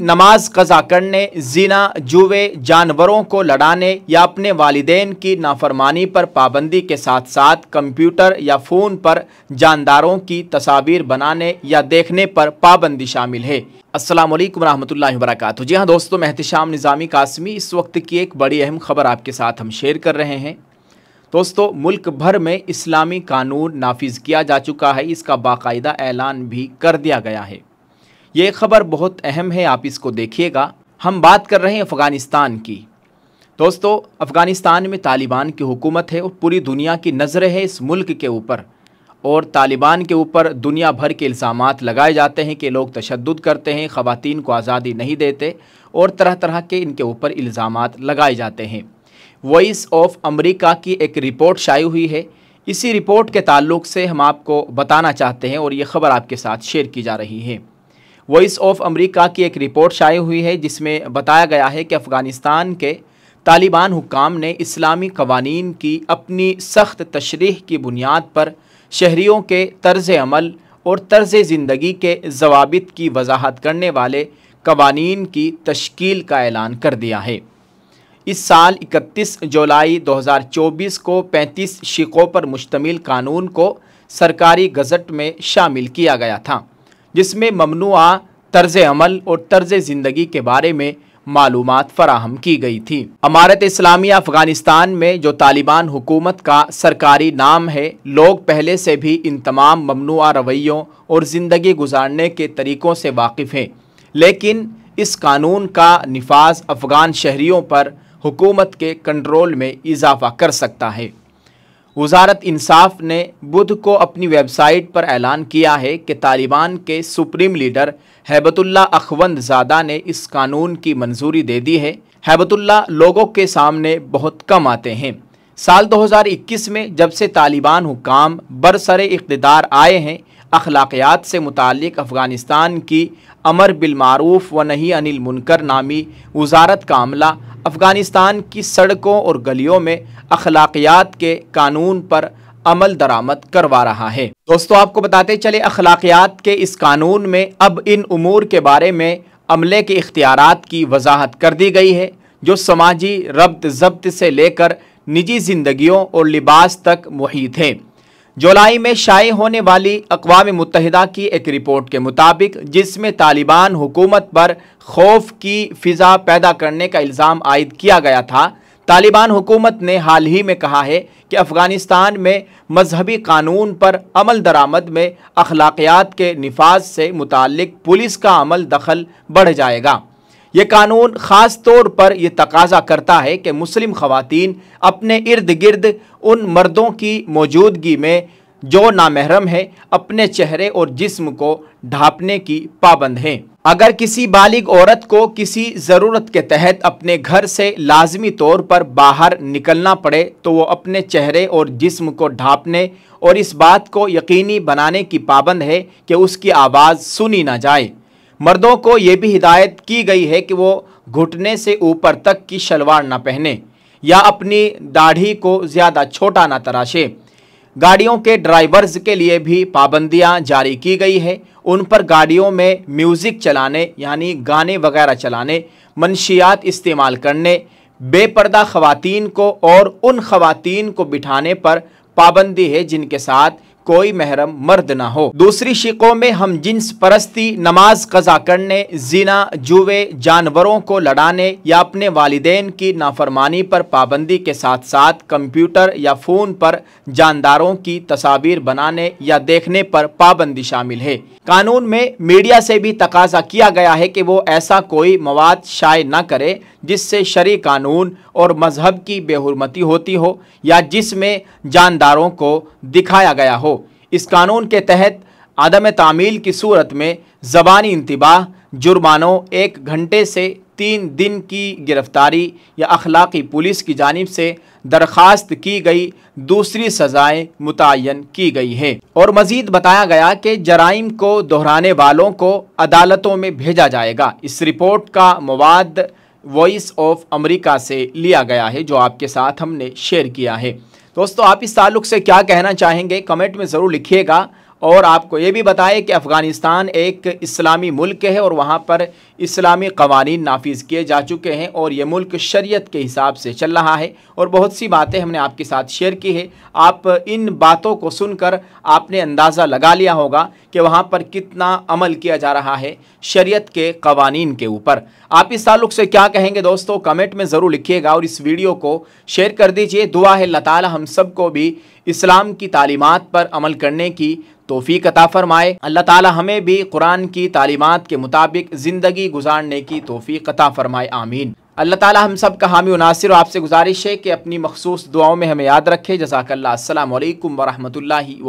नमाज कज़ा करने जीना जुए जानवरों को लड़ाने या अपने वालदेन की नाफरमानी पर पाबंदी के साथ साथ कंप्यूटर या फ़ोन पर जानदारों की तस्वीर बनाने या देखने पर पाबंदी शामिल है असलम वरहमल वरक जी हाँ दोस्तों महतशाम निज़ामी कासमी इस वक्त की एक बड़ी अहम खबर आपके साथ हम शेयर कर रहे हैं दोस्तों मुल्क भर में इस्लामी कानून नाफिज किया जा चुका है इसका बाकायदा ऐलान भी कर दिया गया है ये खबर बहुत अहम है आप इसको देखिएगा हम बात कर रहे हैं अफ़गानिस्तान की दोस्तों अफ़गानिस्तान में तालिबान की हुकूमत है और पूरी दुनिया की नज़र है इस मुल्क के ऊपर और तालिबान के ऊपर दुनिया भर के इल्ज़ाम लगाए जाते हैं कि लोग तशद करते हैं ख़वान को आज़ादी नहीं देते और तरह तरह के इनके ऊपर इल्ज़ाम लगाए जाते हैं वॉइस ऑफ अमेरिका की एक रिपोर्ट शाई हुई है इसी रिपोर्ट के ताल्लुक से हम आपको बताना चाहते हैं और ये ख़बर आपके साथ शेयर की जा रही है वॉइस ऑफ अमेरिका की एक रिपोर्ट शाये हुई है जिसमें बताया गया है कि अफ़गानिस्तान के तालिबान हुकाम ने इस्लामी कवानीन की अपनी सख्त तशरीह की बुनियाद पर शहरीों के तर्ज अमल और तर्ज ज़िंदगी के जवाबित की वजाहत करने वाले कवानी की तश्कील का ऐलान कर दिया है इस साल 31 जुलाई 2024 को 35 शिकों पर मुश्तमिल कानून को सरकारी गजट में शामिल किया गया था जिसमें ममनुआ तर्ज अमल और तर्ज ज़िंदगी के बारे में मालूम फराहम की गई थी अमारत इस्लामी अफगानिस्तान में जो तालिबान हुकूमत का सरकारी नाम है लोग पहले से भी इन तमाम ममनुआ रवैयों और ज़िंदगी गुजारने के तरीक़ों से वाकिफ़ हैं लेकिन इस कानून का नफाज अफ़गान शहरीों पर हुकूमत के कंट्रोल में इजाफा कर सकता है वजारत इंसाफ ने बुध को अपनी वेबसाइट पर ऐलान किया है कि तालिबान के सुप्रीम लीडर हैबतुल्ला अखवंद ज़ादा ने इस कानून की मंजूरी दे दी है हैबतुल्ला लोगों के सामने बहुत कम आते हैं साल 2021 में जब से तालिबान हुकाम बरसरे इकतदार आए हैं अखलाक़ियात से मुतक अफ़गानिस्तान की अमर बिलमारूफ व नहीं अनिल मुनकर नामी वजारत का अमला अफ़गानिस्तान की सड़कों और गलियों में अखलाक़ियात के कानून पर अमल दरामद करवा रहा है दोस्तों आपको बताते चले अखलाकियात के इस कानून में अब इन अमूर के बारे में अमले के इख्तियार की वजाहत कर दी गई है जो समाजी रब्त जब्त से लेकर निजी जिंदगियों और लिबास तक मुहित है जुलाई में शाये होने वाली अकवा मुतहदा की एक रिपोर्ट के मुताबिक जिसमें तालिबान हुकूमत पर खौफ की फ़िज़ा पैदा करने का इल्ज़ाम आयद किया गया था तालिबान हुकूमत ने हाल ही में कहा है कि अफ़गानिस्तान में मजहबी कानून पर अमल दरामद में अखलाकियात के नफाज से मुतल पुलिस का अमल दखल बढ़ जाएगा ये कानून ख़ास तौर पर यह तकाजा करता है कि मुस्लिम ख़वातीन अपने इर्द गिर्द उन मर्दों की मौजूदगी में जो नामहरम है अपने चेहरे और जिस्म को ढांपने की पाबंद हैं अगर किसी बालिग औरत को किसी ज़रूरत के तहत अपने घर से लाजमी तौर पर बाहर निकलना पड़े तो वो अपने चेहरे और जिस्म को ढांपने और इस बात को यकीनी बनाने की पाबंद है कि उसकी आवाज़ सुनी ना जाए मर्दों को ये भी हिदायत की गई है कि वो घुटने से ऊपर तक की शलवार ना पहने या अपनी दाढ़ी को ज़्यादा छोटा ना तराशे गाड़ियों के ड्राइवर्स के लिए भी पाबंदियां जारी की गई है उन पर गाड़ियों में म्यूज़िक चलाने यानी गाने वगैरह चलाने मनशियात इस्तेमाल करने बेपर्दा खवातीन को और उन खवातीन को बिठाने पर पाबंदी है जिनके साथ कोई महरम मर्द ना हो दूसरी शिकों में हम जिन्स परस्ती नमाज कजा करने जीना जुए जानवरों को लड़ाने या अपने वालदेन की नाफरमानी पर पाबंदी के साथ साथ कंप्यूटर या फ़ोन पर जानदारों की तस्वीर बनाने या देखने पर पाबंदी शामिल है कानून में मीडिया से भी तकाजा किया गया है कि वो ऐसा कोई मवाद शाये न करे जिससे शरी कानून और मजहब की बेहरमती होती हो या जिसमें जानदारों को दिखाया गया हो इस कानून के तहत आदम तामील की सूरत में ज़बानी इंतबाह जुर्मानों एक घंटे से तीन दिन की गिरफ़्तारी या अखलाकी पुलिस की जानब से दरख्वास्त की गई दूसरी सज़ाएँ मुतन की गई है और मज़ीद बताया गया कि जराइम को दोहराने वालों को अदालतों में भेजा जाएगा इस रिपोर्ट का मवाद वॉइस ऑफ अमेरिका से लिया गया है जो आपके साथ हमने शेयर किया है दोस्तों आप इस ताल्लुक से क्या कहना चाहेंगे कमेंट में ज़रूर लिखिएगा और आपको ये भी बताए कि अफ़गानिस्तान एक इस्लामी मुल्क है और वहाँ पर इस्लामी कवानीन नाफिज किए जा चुके हैं और ये मुल्क शरीयत के हिसाब से चल रहा है और बहुत सी बातें हमने आपके साथ शेयर की है आप इन बातों को सुनकर आपने अंदाज़ा लगा लिया होगा कि वहाँ पर कितना अमल किया जा रहा है शरीयत के कवानीन के ऊपर आप इस ताल्लुक से क्या कहेंगे दोस्तों कमेंट में ज़रूर लिखिएगा और इस वीडियो को शेयर कर दीजिए दुआ है अल्लाह हम सब को भी इस्लाम की तालीमत पर अमल करने की तोफ़ी अता फरमाए अल्लाह ताला हमें भी कुरान की तालीमत के मुताबिक ज़िंदगी गुजारने की तोफ़ी अता फरमाए आमीन अल्लाह ताला हम सब का हामी उनासर और आपसे गुजारिश है कि अपनी मखसूस दुआओं में हमें याद रखे जजाकल्ला असलकम वरहमल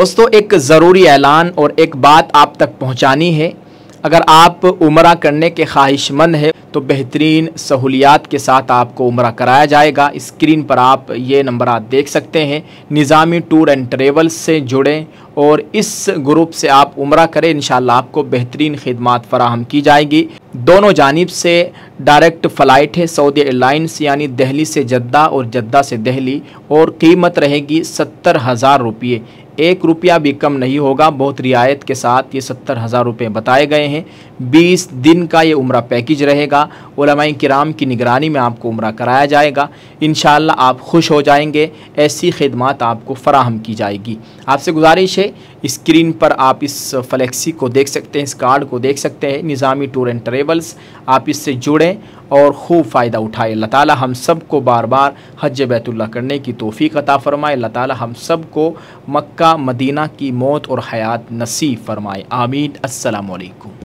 दोस्तों एक ज़रूरी ऐलान और एक बात आप तक पहुँचानी है अगर आप उम्र करने के ख्वाहिशमंद है तो बेहतरीन सहूलियात के साथ आपको उम्र कराया जाएगा स्क्रीन पर आप ये नंबर आप देख सकते हैं निज़ामी टूर एंड ट्रेवल्स से जुड़ें और इस ग्रुप से आप उम्र करें इन आपको बेहतरीन खदमात फराहम की जाएगी दोनों जानब से डायरेक्ट फ़्लाइट है सऊदी एयरलाइंस यानी दिल्ली से जद्दा और जद्दा से दहली और कीमत रहेगी सत्तर हज़ार रुपये एक रुपया भी कम नहीं होगा बहुत रियायत के साथ ये सत्तर हज़ार रुपये बताए गए हैं बीस दिन का ये उम्र पैकेज रहेगा उलमाई कराम की निगरानी में आपको उम्र कराया जाएगा इन आप खुश हो जाएंगे ऐसी खदमात आपको फ़राहम की जाएगी आपसे गुजारिश है स्क्रीन पर आप इस फ्लेक्सी को देख सकते हैं इस कार्ड को देख सकते हैं निज़ामी टूर एंड ट्रेवल्स आप इससे जुड़ें और खूब फ़ायदा उठाए अल्लाह ताली हम सब को बार बार हज बैतुल्ला करने की तोफ़ी अता फ़रमाए अल्लाह ताली हम सब को मक्का मदीना की मौत और हयात नसीब फ़रमाए आमीन असलकुम